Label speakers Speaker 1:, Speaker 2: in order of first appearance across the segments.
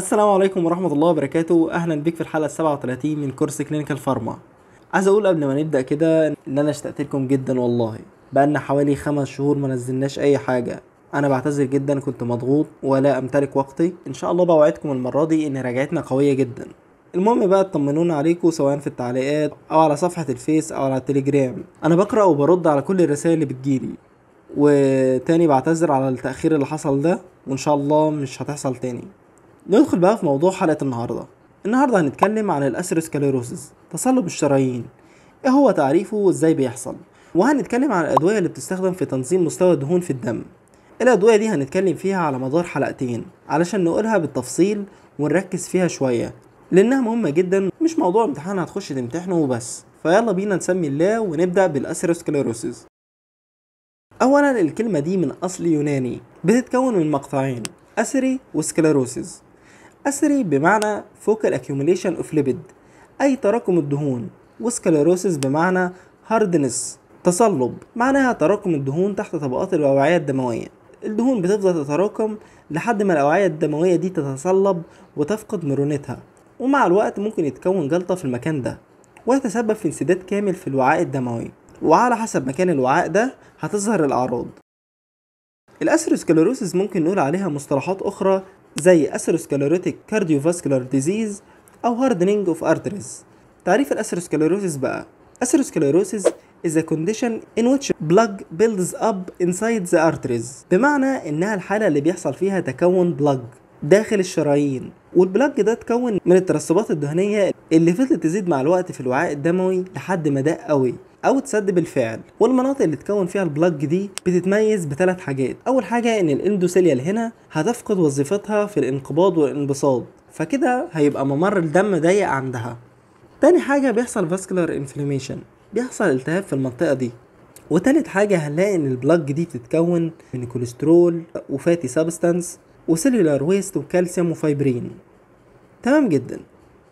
Speaker 1: السلام عليكم ورحمة الله وبركاته أهلا بيك في الحلقة 37 من كورس كلينيكال فارما عايز أقول قبل ما نبدأ كده إن أنا اشتقت لكم جدا والله بقالنا حوالي خمس شهور ما نزلناش أي حاجة أنا بعتذر جدا كنت مضغوط ولا أمتلك وقتي إن شاء الله بوعدكم المرة دي إن رجعتنا قوية جدا المهم بقى اطمنونا عليكم سواء في التعليقات او على صفحه الفيس او على التليجرام انا بقرا وبرد على كل الرسائل اللي بتجيلي وتاني بعتذر على التاخير اللي حصل ده وان شاء الله مش هتحصل تاني ندخل بقى في موضوع حلقة النهاردة النهاردة هنتكلم عن الأثيروسكليروسيس تصلب الشرايين ايه هو تعريفه وازاي بيحصل وهنتكلم عن الأدوية اللي بتستخدم في تنظيم مستوى الدهون في الدم الأدوية دي هنتكلم فيها على مدار حلقتين علشان نقولها بالتفصيل ونركز فيها شوية لأنها مهمة جدا مش موضوع امتحان هتخش تمتحنه وبس فيلا بينا نسمي الله ونبدأ بالأثيروسكليروسيس أولا الكلمة دي من أصل يوناني بتتكون من مقطعين أسري وسكليروسيس أثري بمعنى focal accumulation of lipid أي تراكم الدهون وسكلاروسيس بمعنى هاردنس تصلب معناها تراكم الدهون تحت طبقات الأوعية الدموية الدهون بتفضل تتراكم لحد ما الأوعية الدموية دي تتصلب وتفقد مرونتها ومع الوقت ممكن يتكون جلطة في المكان ده ويتسبب في انسداد كامل في الوعاء الدموي وعلى حسب مكان الوعاء ده هتظهر الأعراض الأسروسكلوروسيس ممكن نقول عليها مصطلحات أخرى زي أثيروسكليروتيك كارديوفاسكولار ديزيز أو هاردنينج أوف أرتريز تعريف الأثيروسكليروسيس بقى أثيروسكليروسيس is a condition in which blood builds up inside the arteries بمعنى إنها الحالة اللي بيحصل فيها تكون blood داخل الشرايين والبلاج ده اتكون من الترسبات الدهنية اللي فضلت تزيد مع الوقت في الوعاء الدموي لحد ما داق قوي او تسد بالفعل والمناطق اللي تكون فيها البلاج دي بتتميز بثلاث حاجات اول حاجه ان الاندوثيليال هنا هتفقد وظيفتها في الانقباض والانبساط فكده هيبقى ممر الدم ضيق عندها تاني حاجه بيحصل فاسكولار انفلاميشن بيحصل التهاب في المنطقه دي وتالت حاجة هنلاقي إن البلاج دي بتتكون من كوليسترول وفاتي سابستانس وسيلولار ويست وكالسيوم وفايبرين تمام جدا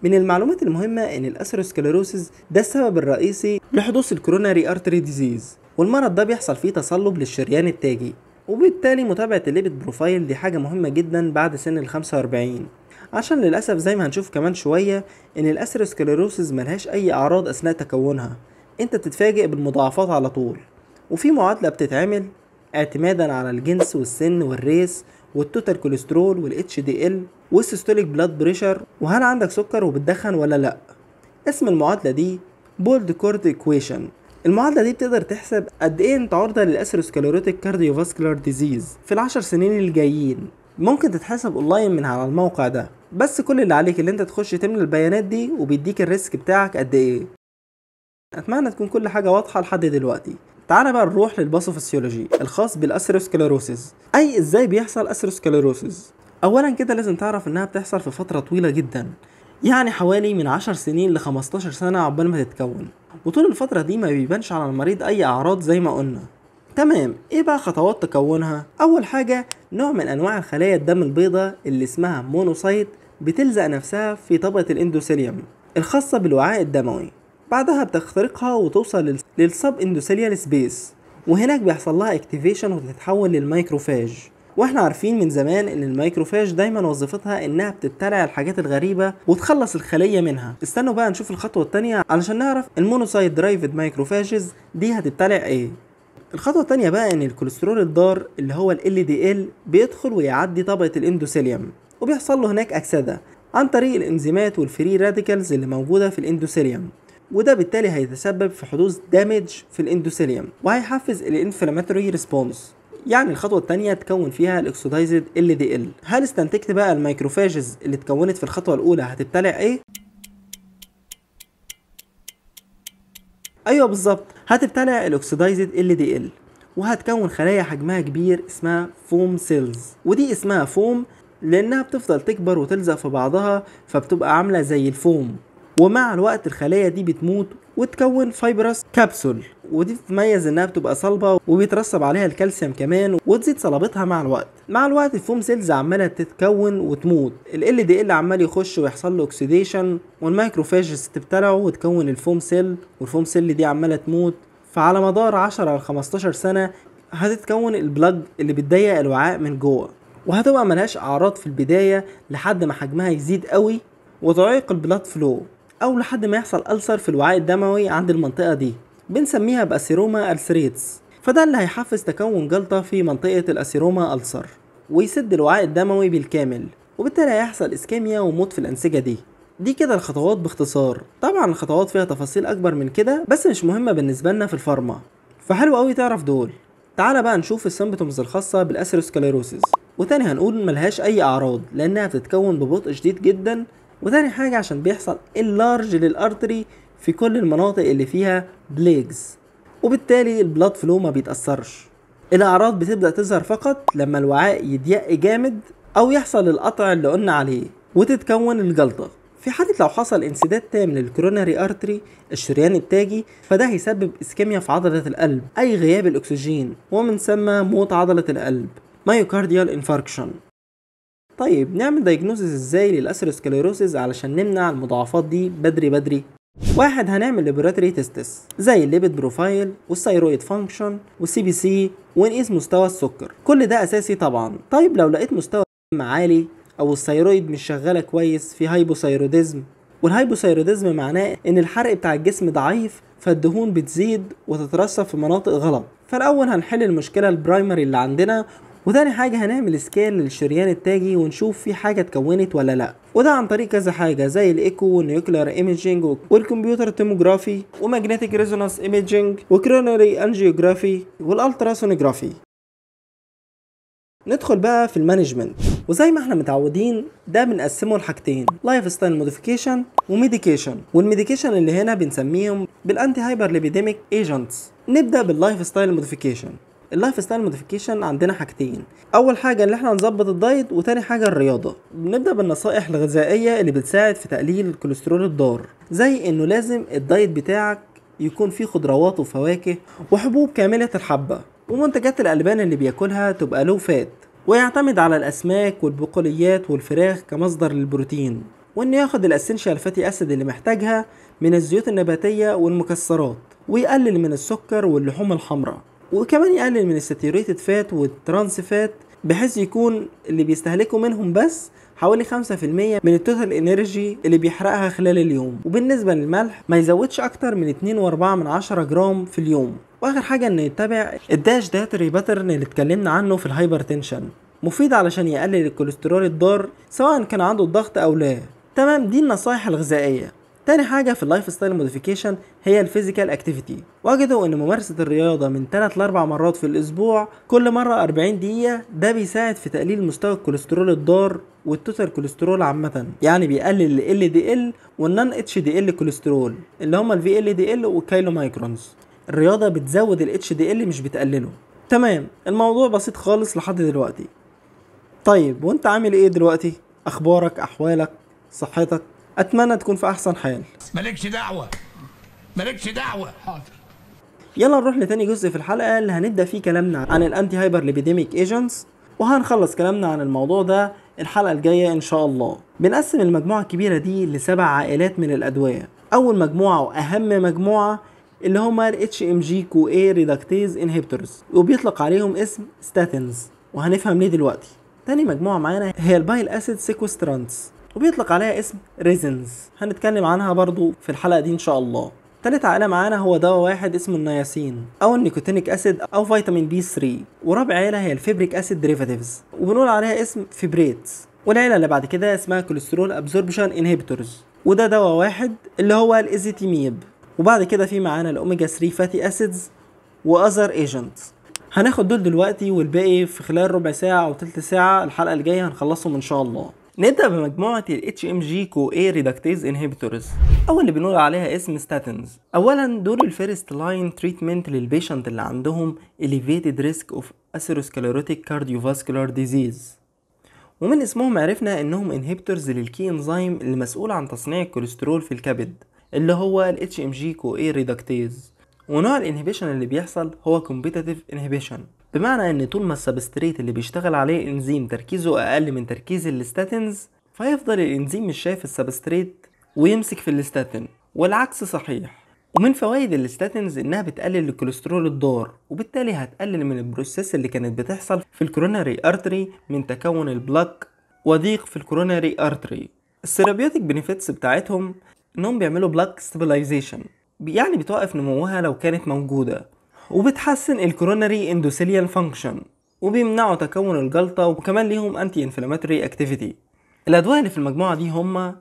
Speaker 1: من المعلومات المهمة إن الأثيروسكليروسيس ده السبب الرئيسي لحدوث الكوروناري أرتري ديزيز والمرض ده بيحصل فيه تصلب للشريان التاجي وبالتالي متابعة الليبت بروفايل دي حاجة مهمة جدا بعد سن ال 45 عشان للأسف زي ما هنشوف كمان شوية إن الأثيروسكليروسيس ملهاش أي أعراض أثناء تكونها أنت بتتفاجئ بالمضاعفات على طول وفي معادلة بتتعمل اعتمادا على الجنس والسن والريس والتوتال كوليسترول والاتش دي ال والسيستوليك بلاد بريشر وهل عندك سكر وبتدخن ولا لا اسم المعادلة دي بولد كورد ايكويشن المعادلة دي بتقدر تحسب قد ايه انت عرضة كارديو كارديوفاسكولار ديزيز في العشر سنين الجايين ممكن تتحسب اونلاين من على الموقع ده بس كل اللي عليك اللي انت تخش تملى البيانات دي وبيديك الريسك بتاعك قد ايه اتمنى تكون كل حاجة واضحة لحد دلوقتي تعالى بقى نروح للباثوفسيولوجي الخاص بالاثيروسكليروسيس اي ازاي بيحصل اثيروسكليروسيس اولا كده لازم تعرف انها بتحصل في فتره طويله جدا يعني حوالي من 10 سنين ل 15 سنه عقبال ما تتكون وطول الفتره دي ما بيبانش على المريض اي اعراض زي ما قلنا تمام ايه بقى خطوات تكونها اول حاجه نوع من انواع الخلايا الدم البيضاء اللي اسمها مونوسايت بتلزق نفسها في طبقه الاندوسيليوم الخاصه بالوعاء الدموي بعدها بتخترقها وتوصل للسب اندوسيليال سبيس وهناك بيحصل لها اكتيفيشن وتتحول للميكروفاج واحنا عارفين من زمان ان الميكروفاج دايما وظيفتها انها بتبتلع الحاجات الغريبه وتخلص الخليه منها استنوا بقى نشوف الخطوه الثانيه علشان نعرف المونوسايد درايفد مايكروفاجز دي هتبتلع ايه الخطوه الثانيه بقى ان الكوليسترول الضار اللي هو ال LDL بيدخل ويعدي طبقه الاندوثيليوم وبيحصل له هناك اكسده عن طريق الانزيمات والفري راديكلز اللي موجوده في الاندوثيليوم وده بالتالي هيتسبب في حدوث دامج في الاندوثيليوم وهيحفز الانفلاماتوري ريسبونس يعني الخطوة الثانية تكون فيها الاكسودايزد ال دي ال هل استنتجت بقى الميكروفاجز اللي اتكونت في الخطوة الأولى هتبتلع ايه؟ ايوه بالظبط هتبتلع الاكسودايزد ال دي ال وهتكون خلايا حجمها كبير اسمها فوم سيلز ودي اسمها فوم لانها بتفضل تكبر وتلزق في بعضها فبتبقى عامله زي الفوم ومع الوقت الخلايا دي بتموت وتكون فايبرس كابسول ودي بتتميز انها بتبقى صلبه وبيترسب عليها الكالسيوم كمان وتزيد صلابتها مع الوقت مع الوقت الفوم سيلز عماله تتكون وتموت ال دي ال عمال يخش ويحصل له اوكسيديشن والمايكروفاجز تبتلعه وتكون الفوم سيل والفوم سيل دي عماله تموت فعلى مدار 10 ل 15 سنه هتتكون البلاج اللي بتضيق الوعاء من جوه وهتبقى ملهاش اعراض في البدايه لحد ما حجمها يزيد قوي وتعيق البلاد فلو او لحد ما يحصل ألسر في الوعاء الدموي عند المنطقه دي بنسميها بأسيروما ألسريتس فده اللي هيحفز تكون جلطة في منطقة الأسيروما ألسر ويسد الوعاء الدموي بالكامل وبالتالي هيحصل إسكيميا وموت في الأنسجة دي دي كده الخطوات باختصار طبعا الخطوات فيها تفاصيل أكبر من كده بس مش مهمة بالنسبة لنا في الفارما فحلو قوي تعرف دول تعالى بقى نشوف السيمبتومز الخاصة بالأسيروسكليروسيس وتاني هنقول ملهاش أي أعراض لأنها بتتكون ببطء شديد جدا وتاني حاجة عشان بيحصل اللارج للأرتري في كل المناطق اللي فيها بليجز وبالتالي البلاد فلو ما بيتأثرش الأعراض بتبدأ تظهر فقط لما الوعاء يضيق جامد أو يحصل القطع اللي قلنا عليه وتتكون الجلطة في حالة لو حصل انسداد تام للكروناري ارتري الشريان التاجي فده هيسبب اسكيميا في عضلة القلب أي غياب الأكسجين ومن ثم موت عضلة القلب مايوكارديال انفاركشن طيب نعمل دايجنوزز ازاي للأثيروسكليروسيس علشان نمنع المضاعفات دي بدري بدري واحد هنعمل لابوراتوري تيستس زي الليبيد بروفايل والثيرويد فانكشن والسي بي سي ونقيس مستوى السكر كل ده اساسي طبعا طيب لو لقيت مستوى الدم عالي او الثيرويد مش شغاله كويس في هايبوثايروديزم والهايبوثايروديزم معناه ان الحرق بتاع الجسم ضعيف فالدهون بتزيد وتترسب في مناطق غلط فالاول هنحل المشكله البرايمري اللي عندنا وتاني حاجة هنعمل سكيل للشريان التاجي ونشوف في حاجة اتكونت ولا لأ وده عن طريق كذا حاجة زي الإيكو والنيوكلير إيميجينج والكمبيوتر توموجرافي وماجنتيك ريزونانس إيميجينج وكرونري أنجيوجرافي والألتراسونوجرافي ندخل بقى في المانجمنت وزي ما احنا متعودين ده بنقسمه لحاجتين لايف ستايل موديفيكيشن وميديكيشن والميديكيشن اللي هنا بنسميهم بالانتي هايبر ليبيديميك ايجنتس نبدا باللايف ستايل موديفيكيشن اللايف ستايل موديفيكيشن عندنا حاجتين اول حاجه ان احنا نظبط الدايت وتاني حاجه الرياضه بنبدا بالنصائح الغذائيه اللي بتساعد في تقليل الكوليسترول الضار زي انه لازم الدايت بتاعك يكون فيه خضروات وفواكه وحبوب كامله الحبه ومنتجات الالبان اللي بياكلها تبقى لو فات ويعتمد على الاسماك والبقوليات والفراخ كمصدر للبروتين وانه ياخد الاسنشال فاتي اسيد اللي محتاجها من الزيوت النباتيه والمكسرات ويقلل من السكر واللحوم الحمراء وكمان يقلل من الساتيوريتد فات والترانس فات بحيث يكون اللي بيستهلكوا منهم بس حوالي 5% من التوتال انرجي اللي بيحرقها خلال اليوم وبالنسبه للملح ما يزودش اكتر من 2.4 جرام في اليوم واخر حاجه انه يتبع الداش داتري باترن اللي اتكلمنا عنه في الهايبرتنشن مفيد علشان يقلل الكوليسترول الضار سواء كان عنده الضغط او لا تمام دي النصايح الغذائيه تاني حاجة في اللايف ستايل موديفيكيشن هي الفيزيكال اكتيفيتي وجدوا ان ممارسة الرياضة من 3 ل 4 مرات في الاسبوع كل مرة 40 دقيقة ده بيساعد في تقليل مستوى الكوليسترول الضار والتوتال كوليسترول عامة يعني بيقلل ال دي ال والنون اتش دي ال كوليسترول اللي هما الفي ال دي ال والكيلو مايكرونز الرياضة بتزود ال اتش دي ال مش بتقلله تمام الموضوع بسيط خالص لحد دلوقتي طيب وانت عامل ايه دلوقتي اخبارك احوالك صحتك اتمنى تكون في احسن حال مالكش دعوه مالكش دعوه حاضر يلا نروح لتاني جزء في الحلقه اللي هنبدا فيه كلامنا عن الانتي هايبر ليبيديميك ايجنتس وهنخلص كلامنا عن الموضوع ده الحلقه الجايه ان شاء الله بنقسم المجموعه الكبيره دي لسبع عائلات من الادويه اول مجموعه واهم مجموعه اللي هما ال HMG CoA Reductase Inhibitors وبيطلق عليهم اسم ستاتنز وهنفهم ليه دلوقتي تاني مجموعة معانا هي البايل اسيد سيكوسترانتس وبيطلق عليها اسم ريزنز هنتكلم عنها برضو في الحلقة دي إن شاء الله تالت عائله معانا هو دواء واحد اسمه النياسين او النيكوتينيك اسيد او فيتامين بي 3 ورابع عيله هي الفيبريك اسيد ديريفاتيفز وبنقول عليها اسم فيبريتس والعيله اللي بعد كده اسمها كوليسترول ابزوربشن انهبيتورز وده دواء واحد اللي هو الازيتيميب وبعد كده في معانا الاوميجا 3 فاتي اسيدز واذر ايجنتس هناخد دول دلوقتي والباقي في خلال ربع ساعة أو تلت ساعة الحلقة الجاية هنخلصهم إن شاء الله نبدأ بمجموعة ال HMG CoA Reductase Inhibitors أو اللي بنقول عليها اسم statins أولا دور First Line Treatment للبيشنت اللي عندهم elevated risk of atherosclerotic cardiovascular disease ومن اسمهم عرفنا انهم انهبيتورز للكي انزيم اللي مسؤول عن تصنيع الكوليسترول في الكبد اللي هو ال HMG CoA Reductase ونوع الانهبيشن اللي بيحصل هو competitive inhibition بمعنى ان طول ما السبستريت اللي بيشتغل عليه انزيم تركيزه اقل من تركيز الاستاتينز فيفضل الانزيم مش شايف السبستريت ويمسك في الاستاتين والعكس صحيح ومن فوائد الاستاتينز انها بتقلل الكوليسترول الضار وبالتالي هتقلل من البروسيس اللي كانت بتحصل في الكوروناري ارتري من تكون البلاك وضيق في الكوروناري ارتري السيرابيوتيك بنفيتس بتاعتهم انهم بيعملوا بلاك ستابلايزيشن يعني بتوقف نموها لو كانت موجوده وبتحسن الكورونري اندوثيليال فانكشن وبيمنعوا تكون الجلطة وكمان ليهم انتي انفلاماتوري اكتيفيتي الادوية اللي في المجموعة دي هما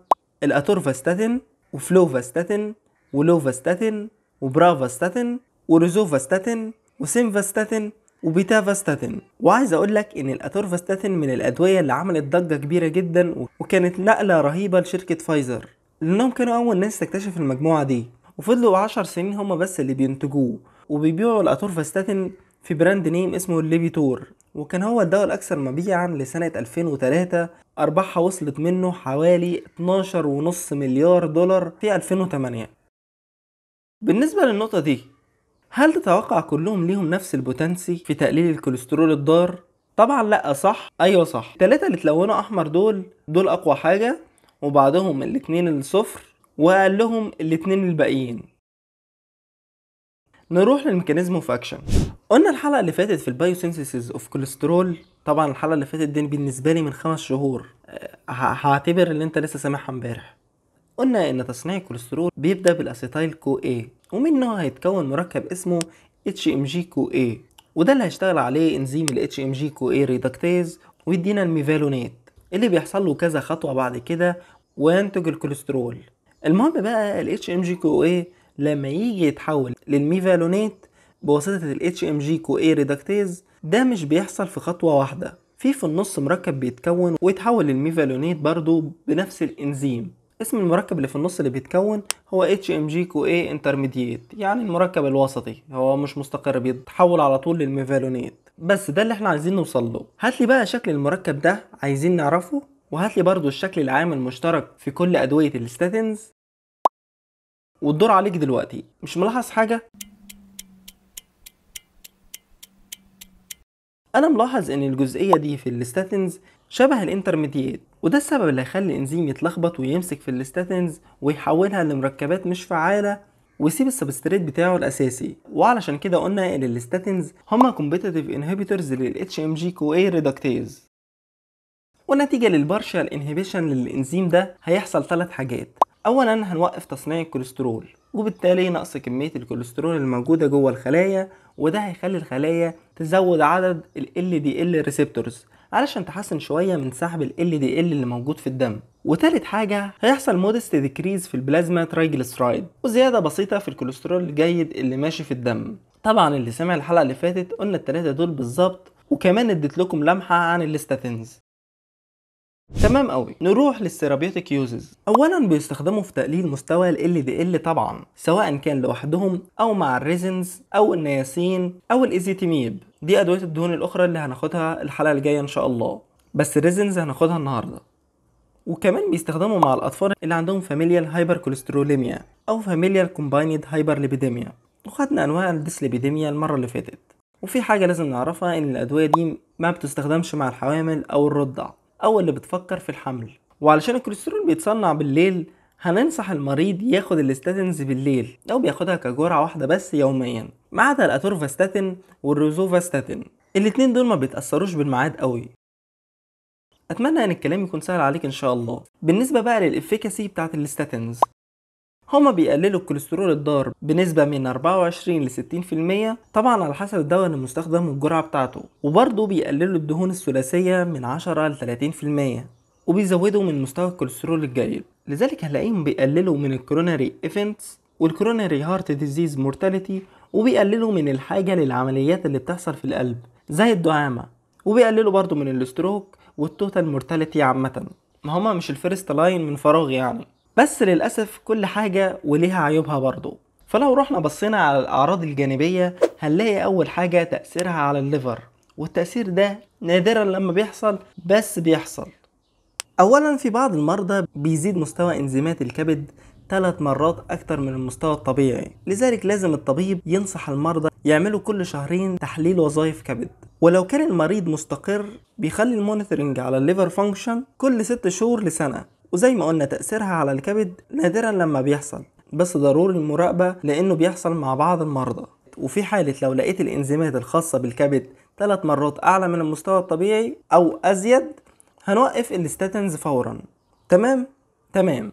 Speaker 1: الاتورفاستاتين وفلوفاستاتين ولوفاستاتين وبرافاستاتين وريزوفاستاتين وسيمفاستاتين وبيتافاستاتين وعايز اقول لك ان الاتورفاستاتين من الادويه اللي عملت ضجه كبيره جدا وكانت نقله رهيبه لشركه فايزر لانهم كانوا اول ناس تكتشف المجموعه دي وفضلوا 10 سنين هما بس اللي بينتجوه وبيبيعوا الاتورفاستاتين في براند نيم اسمه الليبيتور وكان هو الدواء الأكثر مبيعا لسنة 2003 أرباحها وصلت منه حوالي 12.5 مليار دولار في 2008 بالنسبة للنقطة دي هل تتوقع كلهم ليهم نفس البوتنسي في تقليل الكوليسترول الضار؟ طبعا لا صح ايوه صح التلاتة اللي تلونوا احمر دول دول اقوى حاجة وبعدهم الاتنين الصفر واقلهم الاتنين الباقيين نروح للميكانيزم اوف اكشن قلنا الحلقه اللي فاتت في البايوسينثيسيس اوف كوليسترول طبعا الحلقه اللي فاتت دي بالنسبه لي من خمس شهور آه، هعتبر اللي انت لسه سامعها امبارح قلنا ان تصنيع الكوليسترول بيبدا بالاسيتايل كو اي ومنه هيتكون مركب اسمه اتش ام جي كو اي وده اللي هيشتغل عليه انزيم الاتش ام جي كو اي ريدكتيز ويدينا الميفالونات اللي بيحصل له كذا خطوه بعد كده وينتج الكوليسترول المهم بقى الاتش ام جي كو اي لما يجي يتحول للميفالونات بواسطة ال HMG CoA reductase ده مش بيحصل في خطوة واحدة في في النص مركب بيتكون ويتحول للميفالونيت برضه بنفس الانزيم اسم المركب اللي في النص اللي بيتكون هو HMG CoA Intermediate يعني المركب الوسطي هو مش مستقر بيتحول على طول للميفالونيت بس ده اللي احنا عايزين نوصل له هات لي بقى شكل المركب ده عايزين نعرفه وهات لي برضو الشكل العام المشترك في كل أدوية الستاتنز والدور عليك دلوقتي مش ملاحظ حاجة؟ أنا ملاحظ إن الجزئية دي في الستاتنز شبه الانترميديات وده السبب اللي هيخلي الإنزيم يتلخبط ويمسك في الستاتنز ويحولها لمركبات مش فعالة ويسيب السبستريت بتاعه الأساسي وعلشان كده قلنا إن الستاتنز هما كومبيتيتيف انهبيتورز لل HMG CoA ريدكتيز ونتيجة للبارشال انهبيشن للإنزيم ده هيحصل ثلاث حاجات اولا هنوقف تصنيع الكوليسترول وبالتالي نقص كميه الكوليسترول الموجوده جوه الخلايا وده هيخلي الخلايا تزود عدد ال LDL ريسبتورز علشان تحسن شويه من سحب ال LDL اللي موجود في الدم وتالت حاجة هيحصل مودست ديكريز في البلازما ترايجلسرايد وزيادة بسيطة في الكوليسترول الجيد اللي ماشي في الدم طبعا اللي سمع الحلقة اللي فاتت قلنا التلاتة دول بالظبط وكمان اديت لكم لمحة عن الاستاتينز تمام قوي نروح للثيرابيوتيك يوزز اولا بيستخدموا في تقليل مستوى ال LDL طبعا سواء كان لوحدهم او مع الريزنز او النياسين او الايزيتيميب دي ادويه الدهون الاخرى اللي هناخدها الحلقه الجايه ان شاء الله بس الريزنز هناخدها النهارده وكمان بيستخدموا مع الاطفال اللي عندهم فاميليال هايبر كوليستروليميا او فاميليال كومبايند هايبر ليبيديميا وخدنا انواع الديسليبيديميا المره اللي فاتت وفي حاجه لازم نعرفها ان الادويه دي ما بتستخدمش مع الحوامل او الرضع أو اللي بتفكر في الحمل وعلشان الكوليسترول بيتصنع بالليل هننصح المريض ياخد الاستاتينز بالليل لو بياخدها كجرعة واحدة بس يوميا ما عدا الاتورفاستاتين والروزوفاستاتين الاتنين دول ما بيتأثروش بالميعاد قوي اتمنى ان الكلام يكون سهل عليك ان شاء الله بالنسبه بقى للافيكاسي بتاعت الاستاتينز هما بيقللوا الكوليسترول الضار بنسبة من 24 ل 60% طبعا على حسب الدواء المستخدم والجرعة بتاعته وبرضه بيقللوا الدهون الثلاثية من 10 ل 30% وبيزودوا من مستوى الكوليسترول الجيد لذلك هلاقيهم بيقللوا من الكوروناري ايفنتس والكوروناري هارت ديزيز مورتاليتي وبيقللوا من الحاجة للعمليات اللي بتحصل في القلب زي الدعامة وبيقللوا برضه من الاستروك والتوتال مورتاليتي عامة ما هما مش الفيرست لاين من فراغ يعني بس للأسف كل حاجة وليها عيوبها برضه فلو رحنا بصينا على الأعراض الجانبية هنلاقي أول حاجة تأثيرها على الليفر والتأثير ده نادرا لما بيحصل بس بيحصل أولا في بعض المرضى بيزيد مستوى إنزيمات الكبد ثلاث مرات أكتر من المستوى الطبيعي لذلك لازم الطبيب ينصح المرضى يعملوا كل شهرين تحليل وظائف كبد ولو كان المريض مستقر بيخلي المونيتورنج على الليفر فانكشن كل ست شهور لسنة وزي ما قلنا تأثيرها على الكبد نادرا لما بيحصل بس ضروري المراقبة لأنه بيحصل مع بعض المرضى وفي حالة لو لقيت الإنزيمات الخاصة بالكبد ثلاث مرات أعلى من المستوى الطبيعي أو أزيد هنوقف الستاتنز فورا تمام تمام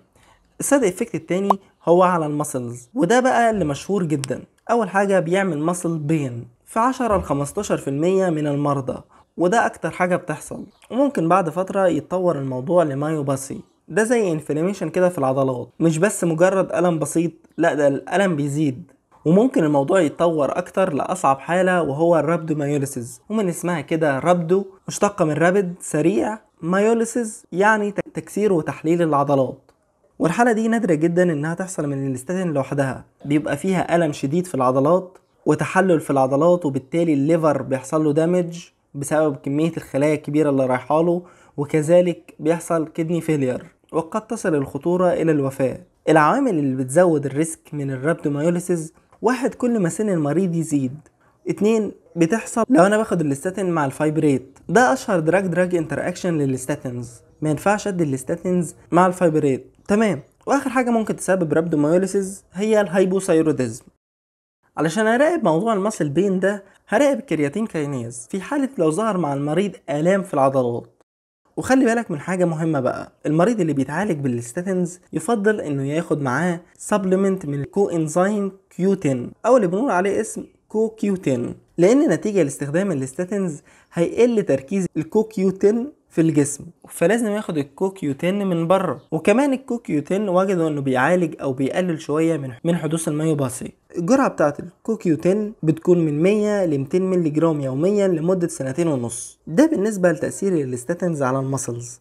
Speaker 1: الساده افكت التاني هو على المسلز وده بقى اللي مشهور جدا أول حاجة بيعمل مسل بين في 10 ل 15% من المرضى وده أكتر حاجة بتحصل وممكن بعد فترة يتطور الموضوع لمايوباسي ده زي انفلاميشن كده في العضلات مش بس مجرد ألم بسيط لا ده الألم بيزيد وممكن الموضوع يتطور أكتر لأصعب حالة وهو الرابدو مايوليسيز ومن اسمها كده رابدو مشتقة من رابد سريع مايوليسيز يعني تكسير وتحليل العضلات والحالة دي نادرة جدا إنها تحصل من الاستاتين لوحدها بيبقى فيها ألم شديد في العضلات وتحلل في العضلات وبالتالي الليفر بيحصل له دامج بسبب كمية الخلايا الكبيرة اللي رايحة له وكذلك بيحصل كدني فيلير وقد تصل الخطورة إلى الوفاة العوامل اللي بتزود الريسك من الرابتومايوليسيس واحد كل ما سن المريض يزيد اتنين بتحصل لو انا باخد الاستاتين مع الفايبريت ده اشهر دراج دراج انتر اكشن للاستاتينز ما ينفعش ادي الاستاتينز مع الفايبريت تمام واخر حاجه ممكن تسبب رابدومايوليسيس هي الهايبوثايروديزم علشان اراقب موضوع المصل بين ده هراقب الكرياتين كاينيز في حاله لو ظهر مع المريض الام في العضلات وخلي بالك من حاجة مهمة بقى المريض اللي بيتعالج بالستاتينز يفضل انه ياخد معاه سبلمنت من الكو انزايم كيوتين او اللي بنقول عليه اسم كو كيوتين لان نتيجة لاستخدام الستاتينز هيقل تركيز الكو كيوتين في الجسم فلازم ياخد الكوكيوتين من بره وكمان الكوكيوتين وجدوا انه بيعالج او بيقلل شويه من من حدوث الميوباسي الجرعه بتاعه الكوكيوتين بتكون من 100 ل 200 مللي جرام يوميا لمده سنتين ونص ده بالنسبه لتاثير الاستاتينز على المسلز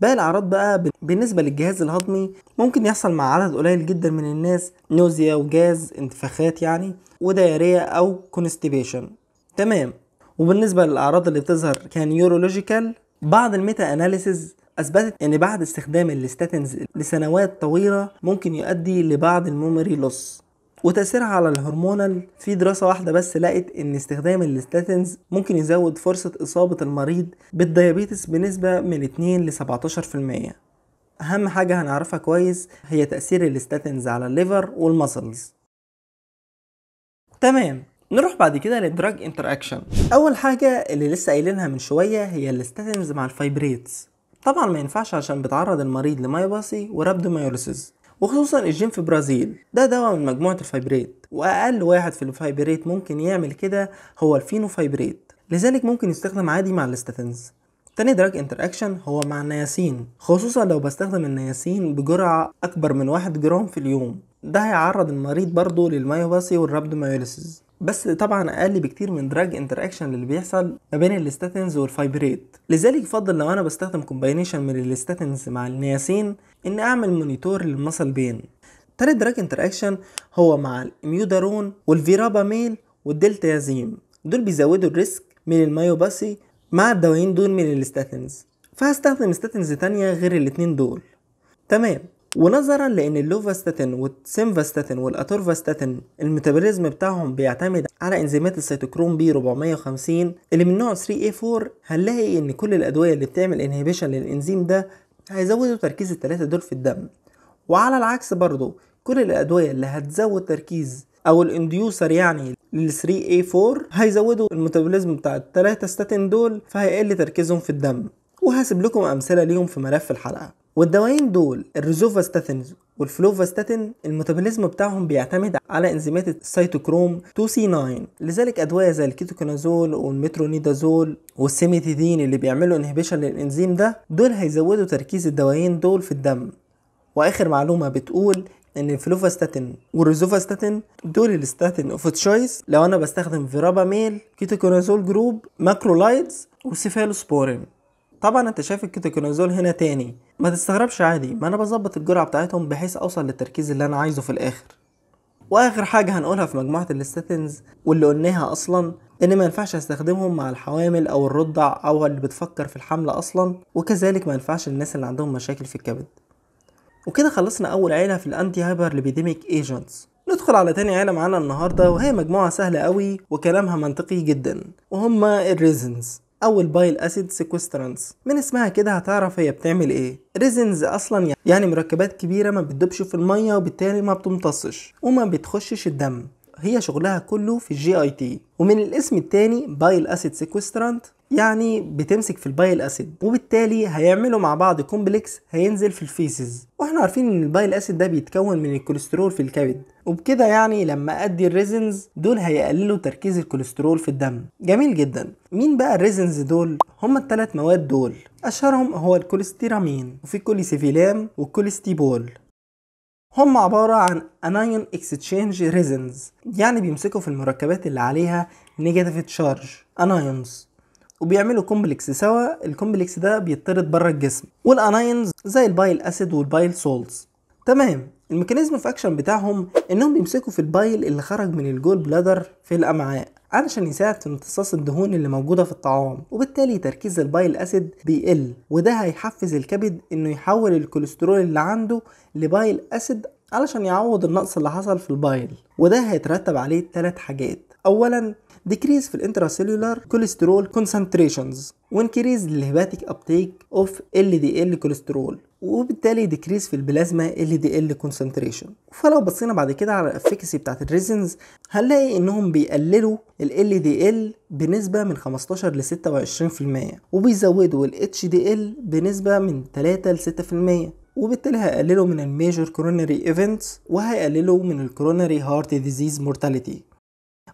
Speaker 1: باقي الاعراض بقى بالنسبه للجهاز الهضمي ممكن يحصل مع عدد قليل جدا من الناس نوزيا وجاز انتفاخات يعني ودايريه او كونستيبيشن تمام وبالنسبة للأعراض اللي بتظهر كنيورولوجيكال بعض الميتا أناليسز أثبتت أن بعد استخدام الاستاتنز لسنوات طويلة ممكن يؤدي لبعض الميموري لوس وتأثيرها على الهرمونال في دراسة واحدة بس لقت إن استخدام الاستاتنز ممكن يزود فرصة إصابة المريض بالديابيتس بنسبة من 2 ل 17% أهم حاجة هنعرفها كويس هي تأثير الاستاتنز على الليفر والمسلز تمام نروح بعد كده للدراج انتراكشن اول حاجه اللي لسه قايلينها من شويه هي الاستاتينز مع الفايبريتس طبعا ما ينفعش عشان بتعرض المريض لمايوباسي ورابدومايوليسيس وخصوصا الجين في برازيل ده دواء من مجموعه الفايبريت واقل واحد في الفايبريت ممكن يعمل كده هو الفينوفايبريت لذلك ممكن يستخدم عادي مع الاستاتينز تاني دراج انتراكشن هو مع النياسين خصوصا لو بستخدم النياسين بجرعه اكبر من 1 جرام في اليوم ده هيعرض المريض برضه للمايوباسي والرابدومايوليسيس بس طبعا اقل بكتير من دراج انتراكشن اللي بيحصل ما بين الاستاتينز والفايبريت لذلك يفضل لو انا بستخدم كومباينيشن من الاستاتينز مع النياسين ان اعمل مونيتور للمصل بين تالت دراج انتراكشن هو مع الاميودارون والفيراباميل والدلتازيم دول بيزودوا الريسك من المايوباسي مع الدوايين دول من الاستاتينز فهستخدم استاتينز تانية غير الاتنين دول تمام ونظرا لان اللوفاستاتين والسيمفاستاتين والاتورفاستاتين الميتابوليزم بتاعهم بيعتمد على انزيمات السيتوكروم بي 450 اللي من نوع 3A4 إيه هنلاقي ان كل الادويه اللي بتعمل انهبيشن للانزيم ده هيزودوا تركيز الثلاثه دول في الدم وعلى العكس برضه كل الادويه اللي هتزود تركيز او الانديوسر يعني لل 3A4 إيه هيزودوا الميتابوليزم بتاع الثلاثه ستاتين دول فهيقل تركيزهم في الدم وهسيب لكم امثله ليهم في ملف الحلقه والدوايين دول الريزوفاستاتينز والفلوفاستاتين الميتابوليزم بتاعهم بيعتمد على انزيمات السيتوكروم 2 c 9 لذلك ادويه زي الكيتوكونازول والمترونيدازول والسيميتيدين اللي بيعملوا انهبيشن للانزيم ده دول هيزودوا تركيز الدوايين دول في الدم واخر معلومه بتقول ان الفلوفاستاتين والريزوفاستاتين دول الستاتين اوف تشويس لو انا بستخدم فيرابا ميل كيتوكونازول جروب ماكرولايدز وسيفالوسبورين طبعا انت شايف الكيتوكونازول هنا تاني ما تستغربش عادي ما انا بظبط الجرعه بتاعتهم بحيث اوصل للتركيز اللي انا عايزه في الاخر واخر حاجه هنقولها في مجموعه الاستاتينز واللي قلناها اصلا ان ما ينفعش استخدمهم مع الحوامل او الرضع او اللي بتفكر في الحمل اصلا وكذلك ما ينفعش الناس اللي عندهم مشاكل في الكبد وكده خلصنا اول عيله في الانتي هايبر ليبيديميك ايجنتس ندخل على تاني عيلة معانا النهاردة وهي مجموعة سهلة قوي وكلامها منطقي جدا وهما الريزنز او البايل اسيد سيكوسترانس من اسمها كده هتعرف هي بتعمل ايه ريزنز اصلا يعني-, يعني مركبات كبيره ما بتدوبش في الميه وبالتالي ما بتمتصش وما بتخشش الدم هي شغلها كله في الجي اي تي ومن الاسم الثاني بايل اسيد سيكوسترانت يعني بتمسك في البايل اسيد وبالتالي هيعملوا مع بعض كومبلكس هينزل في الفيسز واحنا عارفين ان البايل اسيد ده بيتكون من الكوليسترول في الكبد وبكده يعني لما ادي الريزنز دول هيقللوا تركيز الكوليسترول في الدم جميل جدا مين بقى الريزنز دول هما الثلاث مواد دول اشهرهم هو الكوليستيرامين وفي كوليسيفيلام والكوليستيبول هم عبارة عن anion exchange ريزنز يعني بيمسكوا في المركبات اللي عليها نيجاتيف charge anions وبيعملوا كومبلكس سوا الكومبلكس ده بيطرد بره الجسم والانايونز زي البايل اسيد والبايل سولز تمام الميكانيزم في اكشن بتاعهم انهم بيمسكوا في البايل اللي خرج من الجول بلادر في الامعاء علشان يساعد في امتصاص الدهون اللي موجودة في الطعام وبالتالي تركيز البايل أسيد بيقل وده هيحفز الكبد إنه يحول الكوليسترول اللي عنده لبايل أسيد علشان يعوض النقص اللي حصل في البايل وده هيترتب عليه ثلاث حاجات أولا decrease في intracellular كوليسترول concentrations وانكريز الهباتيك ابتيك اوف ال دي ال كوليسترول وبالتالي ديكريز في البلازما ال دي ال كونسنتريشن فلو بصينا بعد كده على الافكسي بتاعت الريزنز هنلاقي انهم بيقللوا ال ال دي ال بنسبه من 15 ل 26% وبيزودوا ال اتش دي ال بنسبه من 3 ل 6% وبالتالي هيقللوا من الميجور كورونري ايفنتس وهيقللوا من الكورونري هارت ديزيز مورتاليتي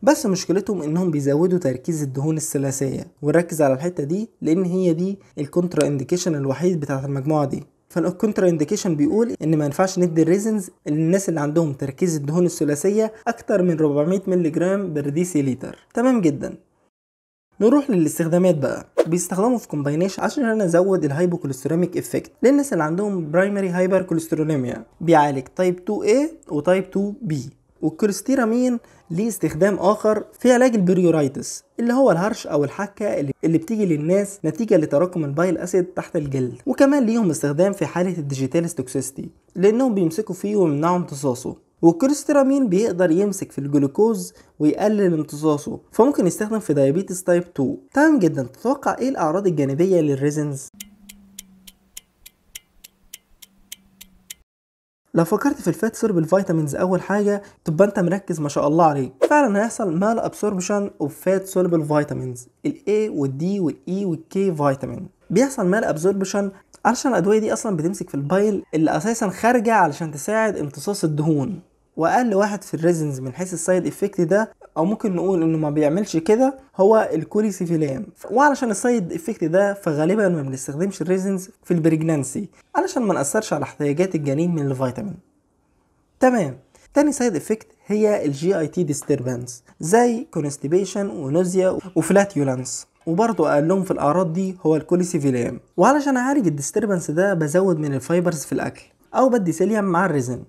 Speaker 1: بس مشكلتهم انهم بيزودوا تركيز الدهون الثلاثيه ونركز على الحته دي لان هي دي الكونترا انديكيشن الوحيد بتاعه المجموعه دي فالكونترا انديكيشن بيقول ان ما ينفعش ندي الريزنز للناس اللي عندهم تركيز الدهون الثلاثيه اكتر من 400 مللي جرام برديسي لتر تمام جدا نروح للاستخدامات بقى بيستخدموا في كومباينيشن عشان ازود الهايبوكوليستريميك افكت للناس اللي عندهم برايمري هايبر كوليستروليميا بيعالج تايب 2A وتايب 2B والكولستيرامين ليه استخدام آخر في علاج البريورايتس اللي هو الهرش أو الحكة اللي بتيجي للناس نتيجة لتراكم البايل أسيد تحت الجلد وكمان ليهم استخدام في حالة الديجيتالس توكسيستي لأنهم بيمسكوا فيه ويمنعوا امتصاصه والكولستيرامين بيقدر يمسك في الجلوكوز ويقلل امتصاصه فممكن يستخدم في دايابيتس تايب 2 تمام جدا تتوقع ايه الاعراض الجانبيه للريزنز لو فكرت في الفات سورب الفيتامينز اول حاجه تبقى انت مركز ما شاء الله عليك فعلا هيحصل مال ابسوربشن اوف فات سورب الفيتامينز الاي والدي والاي والكي فيتامين بيحصل مال ابسوربشن علشان الادويه دي اصلا بتمسك في البايل اللي اساسا خارجه علشان تساعد امتصاص الدهون واقل واحد في الريزنز من حيث السايد افكت ده او ممكن نقول انه ما بيعملش كده هو الكوليسيفيلام وعلشان السايد افكت ده فغالبا ما بنستخدمش الريزنز في البريجنانسي علشان ما ناثرش على احتياجات الجنين من الفيتامين تمام تاني سايد افكت هي الجي اي تي ديستربنس زي كونستيبيشن ونوزيا وفلاتيولانس وبرضه اقلهم في الاعراض دي هو الكوليسيفيلام وعلشان اعالج الديستربنس ده بزود من الفايبرز في الاكل او بدي سيليوم مع الريزن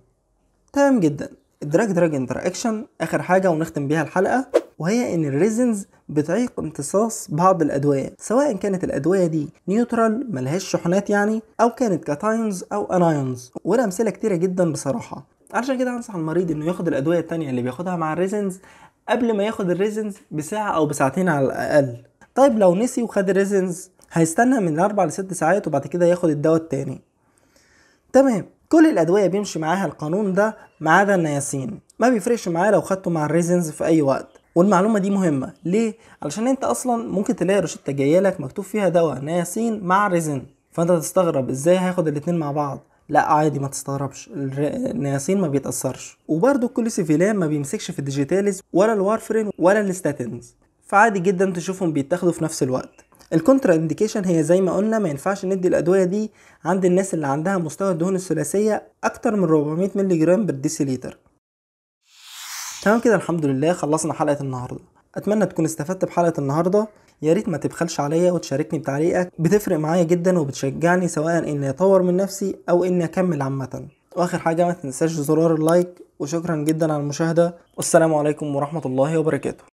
Speaker 1: تمام جدا الدراج دراج انتراكشن اخر حاجه ونختم بيها الحلقه وهي ان الريزنز بتعيق امتصاص بعض الادويه سواء كانت الادويه دي نيوترال ملهاش شحنات يعني او كانت كاتايونز او انايونز ولا امثله كتيره جدا بصراحه علشان كده هنصح المريض انه ياخد الادويه التانية اللي بياخدها مع الريزنز قبل ما ياخد الريزنز بساعه او بساعتين على الاقل طيب لو نسي وخد الريزنز هيستنى من 4 ل 6 ساعات وبعد كده ياخد الدواء التاني تمام كل الادويه بيمشي معاها القانون ده ما عدا النياسين ما بيفرقش معاه لو خدته مع الريزنز في اي وقت والمعلومه دي مهمه ليه علشان انت اصلا ممكن تلاقي روشته جايه لك مكتوب فيها دواء نياسين مع ريزن فانت تستغرب ازاي هياخد الاتنين مع بعض لا عادي ما تستغربش النياسين ما بيتاثرش وبرده كل سيفيلان ما بيمسكش في الديجيتاليز ولا الوارفرين ولا الاستاتينز فعادي جدا تشوفهم بيتاخدوا في نفس الوقت الكونترا انديكيشن هي زي ما قلنا ما ينفعش ندي الادويه دي عند الناس اللي عندها مستوى الدهون الثلاثيه اكتر من 400 مللي جرام بالديسيليتر تمام كده الحمد لله خلصنا حلقه النهارده اتمنى تكون استفدت بحلقه النهارده يا ريت ما تبخلش عليا وتشاركني بتعليقك بتفرق معايا جدا وبتشجعني سواء اني اطور من نفسي او اني اكمل عامه واخر حاجه ما تنساش زرار اللايك وشكرا جدا على المشاهده والسلام عليكم ورحمه الله وبركاته